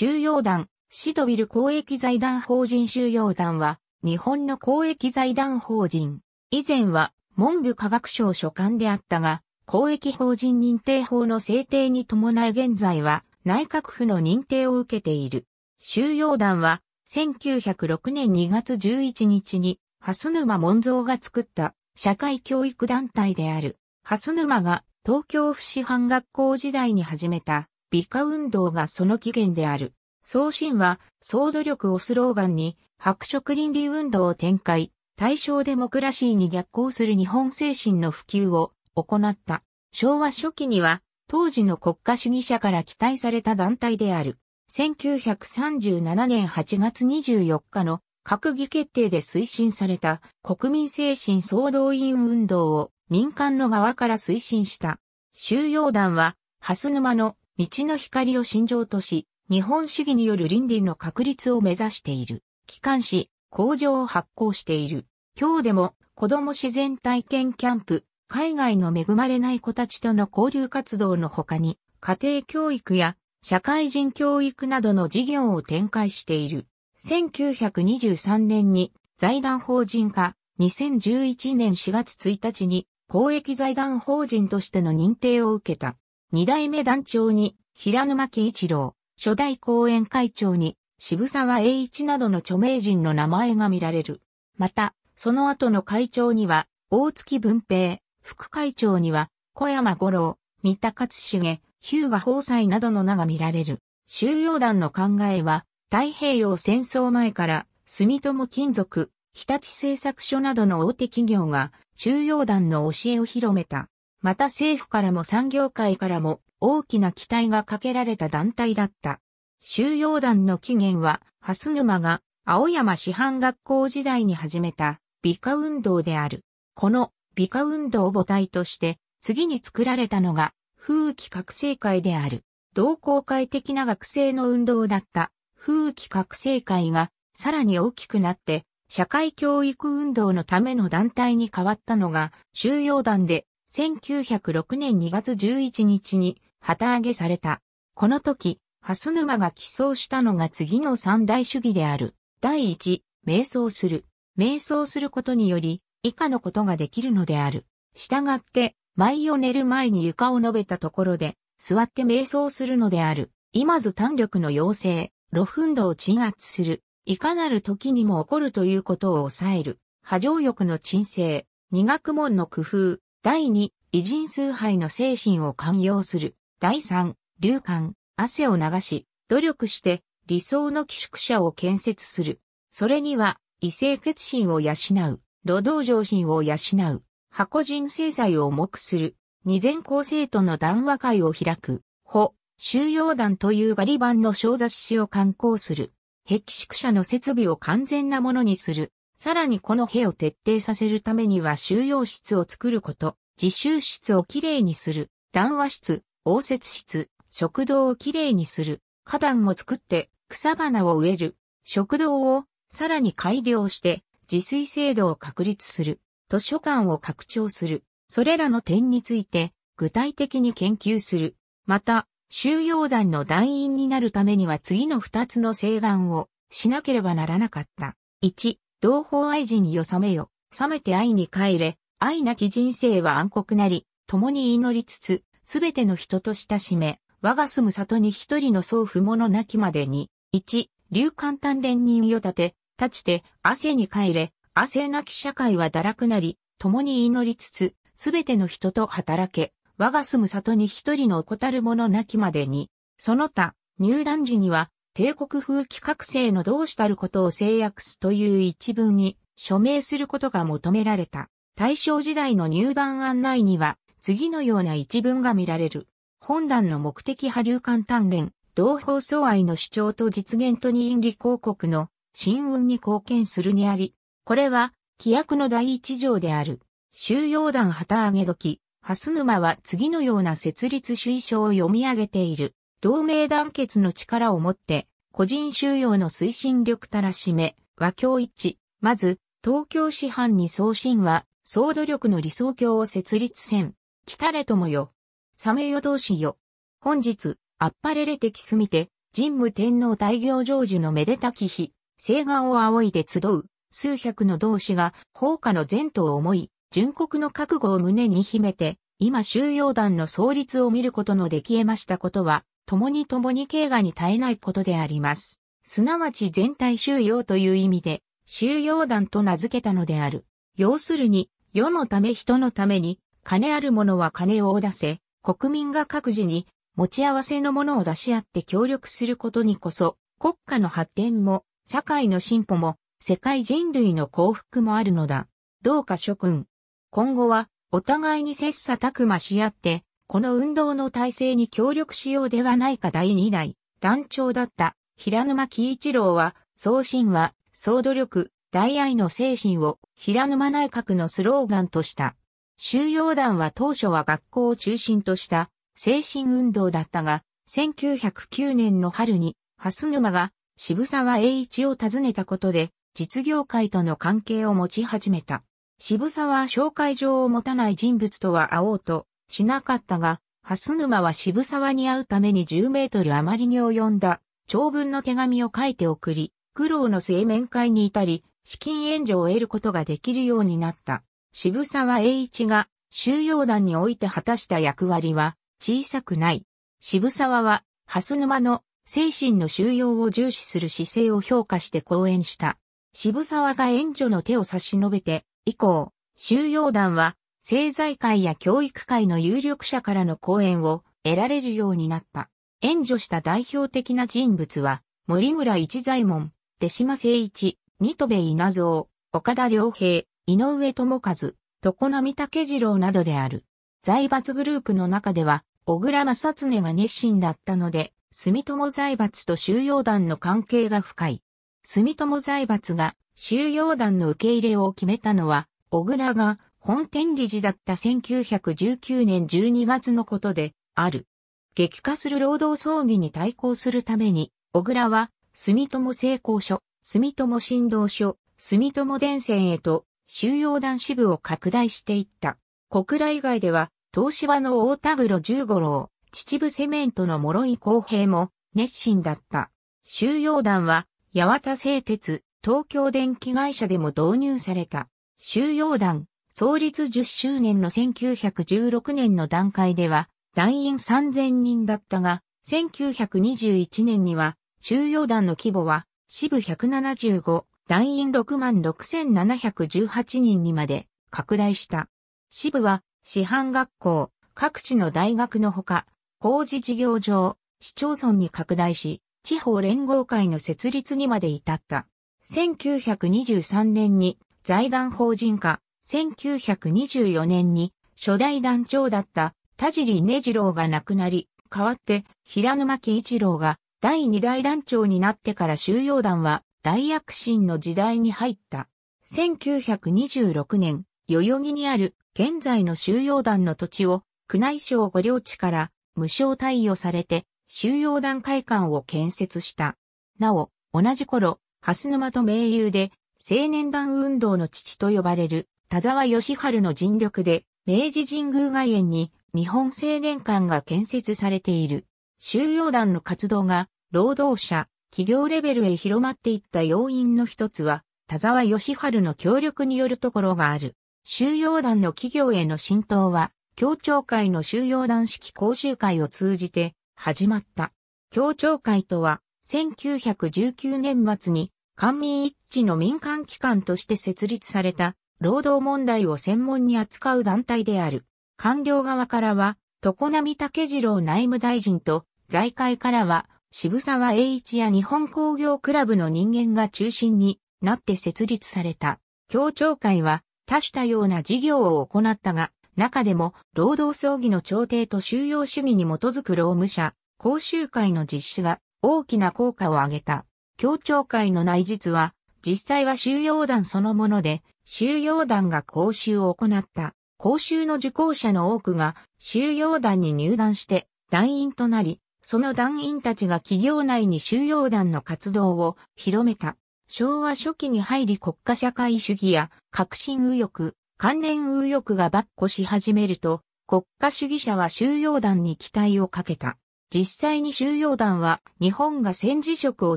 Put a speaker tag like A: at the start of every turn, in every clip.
A: 収容団、シドビル公益財団法人収容団は、日本の公益財団法人。以前は、文部科学省所管であったが、公益法人認定法の制定に伴い現在は、内閣府の認定を受けている。収容団は、1906年2月11日に、蓮沼門蔵が作った社会教育団体である。蓮沼が東京府師範学校時代に始めた美化運動がその起源である。創新は、総努力をスローガンに、白色倫理運動を展開、対象デモクラシーに逆行する日本精神の普及を行った。昭和初期には、当時の国家主義者から期待された団体である。1937年8月24日の閣議決定で推進された国民精神総動員運動を民間の側から推進した。収容団は、蓮沼の道の光を信条とし、日本主義による倫理の確立を目指している。機関紙、工場を発行している。今日でも、子供自然体験キャンプ、海外の恵まれない子たちとの交流活動の他に、家庭教育や社会人教育などの事業を展開している。1923年に財団法人化、2011年4月1日に公益財団法人としての認定を受けた。二代目団長に平沼喜一郎、初代後援会長に渋沢栄一などの著名人の名前が見られる。また、その後の会長には、大月文平、副会長には、小山五郎、三田勝重、日向宝斎などの名が見られる。収容団の考えは、太平洋戦争前から、住友金属、日立製作所などの大手企業が、収容団の教えを広めた。また政府からも産業界からも大きな期待がかけられた団体だった。収容団の起源は、ハス沼が青山師範学校時代に始めた美化運動である。この美化運動を母体として、次に作られたのが風紀覚醒会である。同好会的な学生の運動だった風紀覚醒会がさらに大きくなって社会教育運動のための団体に変わったのが収容団で1906年2月11日に旗揚げされた。この時、蓮沼が寄贈したのが次の三大主義である。第一、瞑想する。瞑想することにより、以下のことができるのである。従って、舞を寝る前に床を述べたところで、座って瞑想するのである。今ず単力の要請、露奮度を鎮圧する。いかなる時にも起こるということを抑える。波状欲の鎮静、二学問の工夫、第2、偉人崇拝の精神を寛容する。第3、流感、汗を流し、努力して理想の寄宿舎を建設する。それには、異性決心を養う、労働上心を養う、箱人制裁を重くする、二前後生徒の談話会を開く、保、収容団というガリ版の小雑誌を刊行する、壁宿舎の設備を完全なものにする、さらにこの屋を徹底させるためには収容室を作ること、自習室をきれいにする、談話室、応接室、食堂をきれいにする、花壇を作って草花を植える、食堂をさらに改良して自炊制度を確立する、図書館を拡張する、それらの点について具体的に研究する。また、収容団の団員になるためには次の二つの請願をしなければならなかった。1、同胞愛人よ覚めよ、覚めて愛に帰れ、愛なき人生は暗黒なり、共に祈りつつ、すべての人と親しめ、我が住む里に一人の相父者なきまでに、一、流簡単連人よ立て、立ちて、汗に帰れ、汗なき社会は堕落なり、共に祈りつつ、すべての人と働け、我が住む里に一人の怠る者なきまでに、その他、入団時には、帝国風規格性の同したることを制約すという一文に署名することが求められた。大正時代の入団案内には、次のような一文が見られる。本団の目的波流艦鍛錬、同胞相愛の主張と実現と二理広告の新運に貢献するにあり、これは、規約の第一条である。収容団旗揚げ時、蓮沼は次のような設立主意書を読み上げている。同盟団結の力をもって、個人収容の推進力たらしめ、和教一致。まず、東京師範に送信は、総努力の理想郷を設立せん。来たれともよ。サメよ同士よ。本日、あっぱれれてきすみて、神武天皇大行成就のめでたき日、聖願を仰いで集う、数百の同志が、放火の前途を思い、純国の覚悟を胸に秘めて、今収容団の創立を見ることのできえましたことは、共に共に経過に耐えないことであります。すなわち全体収容という意味で、収容団と名付けたのである。要するに、世のため人のために、金ある者は金を出せ、国民が各自に持ち合わせのものを出し合って協力することにこそ、国家の発展も、社会の進歩も、世界人類の幸福もあるのだ。どうか諸君。今後は、お互いに切磋琢磨し合って、この運動の体制に協力しようではないか第2代、団長だった平沼喜一郎は、総神は、総努力、大愛の精神を平沼内閣のスローガンとした。収容団は当初は学校を中心とした精神運動だったが、1909年の春に、蓮沼が渋沢栄一を訪ねたことで、実業界との関係を持ち始めた。渋沢は紹介状を持たない人物とは会おうとしなかったが、蓮沼は渋沢に会うために10メートル余りに及んだ長文の手紙を書いて送り、苦労の末面会に至り、資金援助を得ることができるようになった。渋沢栄一が収容団において果たした役割は小さくない。渋沢は、蓮沼の精神の収容を重視する姿勢を評価して講演した。渋沢が援助の手を差し伸べて、以降、収容団は政財界や教育界の有力者からの講演を得られるようになった。援助した代表的な人物は、森村一左衛門、手島誠一、二戸部稲造、岡田良平、井上智和、常並武次郎などである。財閥グループの中では、小倉正恒が熱心だったので、住友財閥と収容団の関係が深い。住友財閥が収容団の受け入れを決めたのは、小倉が本店理事だった1919年12月のことである。激化する労働争議に対抗するために、小倉は、住友製鋼所、住友振動所、住友電線へと収容団支部を拡大していった。小倉以外では、東芝の大田黒十五郎、秩父セメントの諸井公平も熱心だった。収容団は、八幡製鉄、東京電気会社でも導入された。収容団、創立10周年の1916年の段階では、団員3000人だったが、1921年には、収容団の規模は、支部175、団員66,718人にまで拡大した。支部は、市販学校、各地の大学のほか、工事事業場、市町村に拡大し、地方連合会の設立にまで至った。1923年に財団法人化、1924年に初代団長だった田尻根次郎が亡くなり、代わって平沼木一郎が第二代団長になってから収容団は大躍進の時代に入った。1926年、代々木にある現在の収容団の土地を宮内省御領地から無償貸与されて収容団会館を建設した。なお、同じ頃、蓮沼と盟友で青年団運動の父と呼ばれる田沢義春の尽力で、明治神宮外苑に日本青年館が建設されている。収容団の活動が、労働者、企業レベルへ広まっていった要因の一つは、田沢義春の協力によるところがある。収容団の企業への浸透は、協調会の収容団式講習会を通じて始まった。協調会とは、1919年末に官民一致の民間機関として設立された労働問題を専門に扱う団体である。官僚側からは、常波武次郎内務大臣と、財界からは、渋沢栄一や日本工業クラブの人間が中心になって設立された。協調会は、多種多様な事業を行ったが、中でも、労働争議の調停と収容主義に基づく労務者、講習会の実施が大きな効果を上げた。協調会の内実は、実際は収容団そのもので、収容団が講習を行った。講習の受講者の多くが収容団に入団して団員となり、その団員たちが企業内に収容団の活動を広めた。昭和初期に入り国家社会主義や革新右翼、関連右翼が跋扈し始めると、国家主義者は収容団に期待をかけた。実際に収容団は日本が戦時色を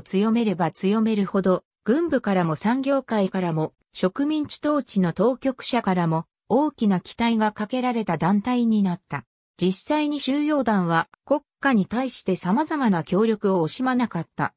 A: 強めれば強めるほど、軍部からも産業界からも植民地統治の当局者からも大きな期待がかけられた団体になった。実際に収容団は国家に対して様々な協力を惜しまなかった。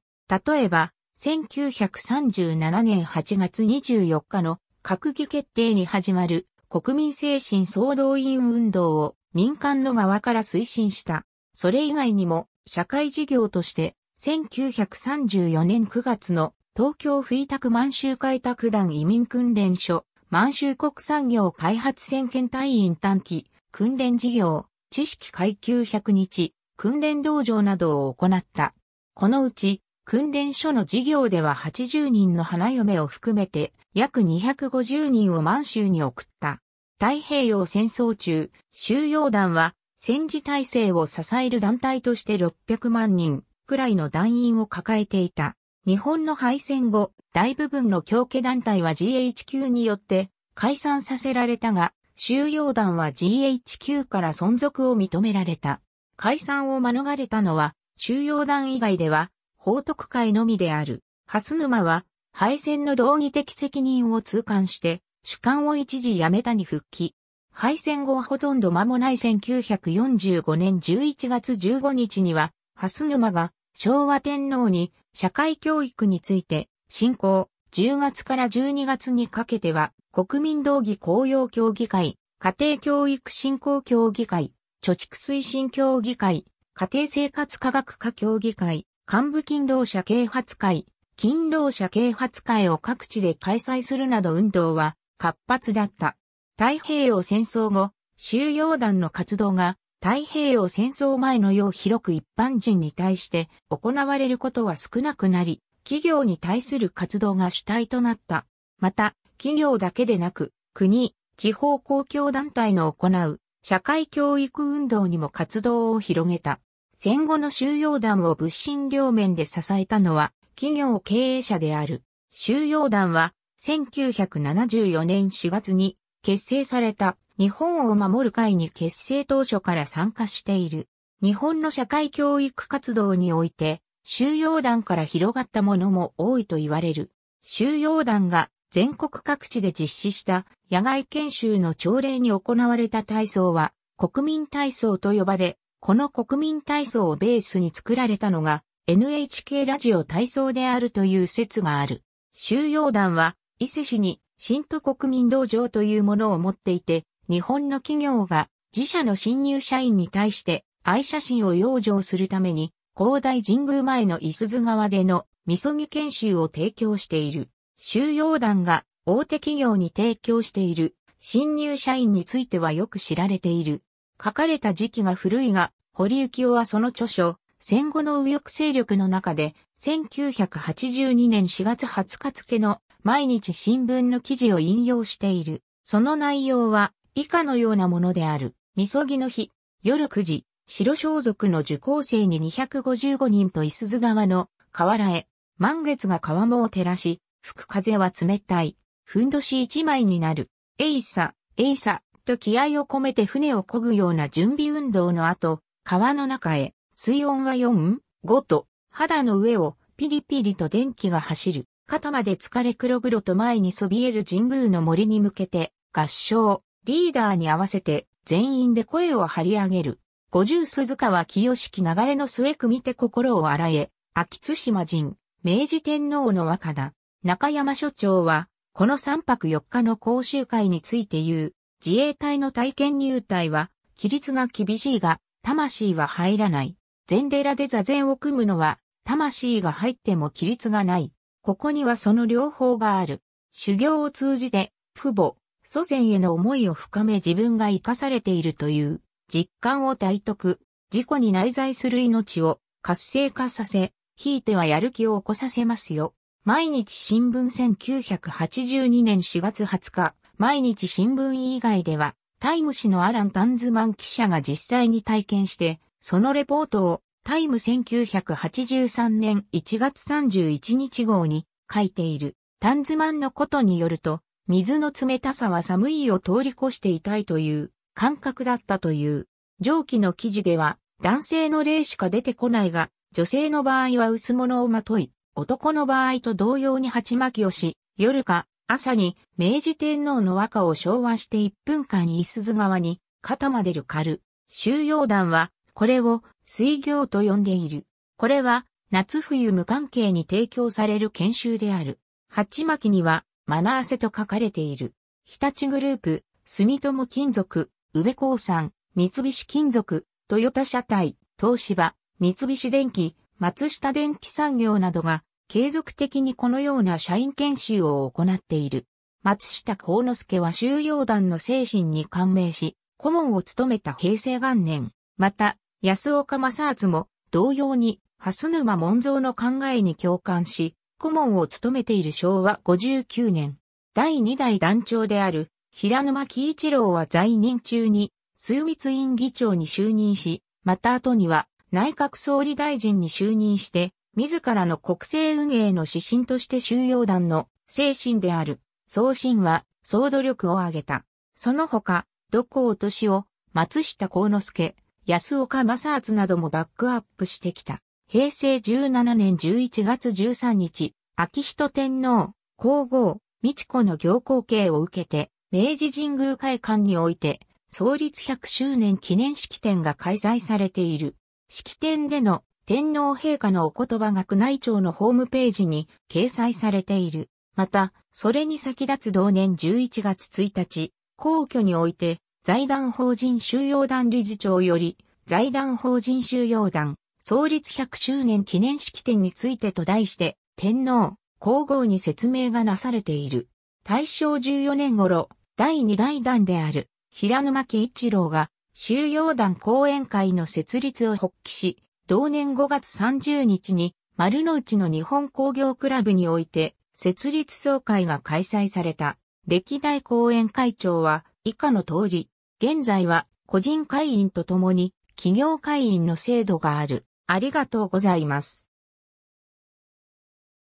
A: 例えば、1937年8月24日の閣議決定に始まる国民精神総動員運動を民間の側から推進した。それ以外にも社会事業として1934年9月の東京不委託満州開拓団移民訓練所、満州国産業開発先遣隊員短期、訓練事業、知識階級100日、訓練道場などを行った。このうち、訓練所の事業では80人の花嫁を含めて約250人を満州に送った。太平洋戦争中、収容団は戦時体制を支える団体として600万人くらいの団員を抱えていた。日本の敗戦後、大部分の強化団体は GHQ によって解散させられたが、収容団は GHQ から存続を認められた。解散を免れたのは、収容団以外では、報徳会のみである。蓮沼は、敗戦の道義的責任を痛感して、主観を一時やめたに復帰。敗戦後はほとんど間もない1945年11月15日には、蓮沼が昭和天皇に社会教育について、進行、10月から12月にかけては、国民道義公用協議会、家庭教育振興協議会、貯蓄推進協議会、家庭生活科学科協議会、幹部勤労者啓発会、勤労者啓発会を各地で開催するなど運動は活発だった。太平洋戦争後、収容団の活動が太平洋戦争前のよう広く一般人に対して行われることは少なくなり、企業に対する活動が主体となった。また、企業だけでなく、国、地方公共団体の行う社会教育運動にも活動を広げた。戦後の収容団を物心両面で支えたのは企業経営者である。収容団は1974年4月に結成された。日本を守る会に結成当初から参加している。日本の社会教育活動において、収容団から広がったものも多いと言われる。収容団が全国各地で実施した野外研修の朝礼に行われた体操は国民体操と呼ばれ、この国民体操をベースに作られたのが NHK ラジオ体操であるという説がある。収容団は伊勢市に新都国民道場というものを持っていて、日本の企業が自社の新入社員に対して愛写真を養生するために、広大神宮前の伊豆川でのみそぎ研修を提供している。収容団が大手企業に提供している新入社員についてはよく知られている。書かれた時期が古いが、堀幸夫はその著書、戦後の右翼勢力の中で、1982年4月20日付の毎日新聞の記事を引用している。その内容は、以下のようなものである。みそぎの日、夜9時、白装束の受講生に255人と伊津川の河原へ、満月が川面を照らし、吹く風は冷たい、ふんどし一枚になる。えいさ、えいさ、と気合を込めて船を漕ぐような準備運動の後、川の中へ、水温は4、5と、肌の上をピリピリと電気が走る。肩まで疲れ黒々と前にそびえる神宮の森に向けて合唱。リーダーに合わせて全員で声を張り上げる。五十鈴川清式流れの末組手心を洗え、秋津島人、明治天皇の若田、中山所長は、この三泊四日の講習会について言う、自衛隊の体験入隊は、規律が厳しいが、魂は入らない。禅寺で座禅を組むのは、魂が入っても規律がない。ここにはその両方がある。修行を通じて、父母、祖先への思いを深め自分が生かされているという実感を体得、自己に内在する命を活性化させ、ひいてはやる気を起こさせますよ。毎日新聞1982年4月20日、毎日新聞以外では、タイム誌のアラン・タンズマン記者が実際に体験して、そのレポートをタイム1983年1月31日号に書いている。タンズマンのことによると、水の冷たさは寒いを通り越していたいという感覚だったという。上記の記事では男性の例しか出てこないが、女性の場合は薄物をまとい、男の場合と同様に鉢巻きをし、夜か朝に明治天皇の和歌を昭和して1分間伊鈴川に肩までるかる。収容団はこれを水行と呼んでいる。これは夏冬無関係に提供される研修である。鉢巻きにはマナーセと書かれている。日立グループ、住友金属、宇部興産、三菱金属、トヨタ車体、東芝、三菱電機、松下電機産業などが継続的にこのような社員研修を行っている。松下幸之助は収容団の精神に感銘し、顧問を務めた平成元年。また、安岡正厚も同様に、蓮沼門蔵の考えに共感し、顧問を務めている昭和59年、第2代団長である平沼喜一郎は在任中に枢密院議長に就任し、また後には内閣総理大臣に就任して、自らの国政運営の指針として収容団の精神である、送信は、総努力を挙げた。その他、土光敏夫、松下幸之助、安岡正厚などもバックアップしてきた。平成17年11月13日、秋人天皇、皇后、美智子の行幸慶を受けて、明治神宮会館において、創立100周年記念式典が開催されている。式典での天皇陛下のお言葉が宮内庁のホームページに掲載されている。また、それに先立つ同年11月1日、皇居において、財団法人収容団理事長より、財団法人収容団、創立100周年記念式典についてと題して、天皇、皇后に説明がなされている。大正14年頃、第2代団である、平沼家一郎が、収容団講演会の設立を発起し、同年5月30日に、丸の内の日本工業クラブにおいて、設立総会が開催された。歴代講演会長は、以下の通り、現在は、個人会員とともに、企業会員の制度がある。ありがとうございます。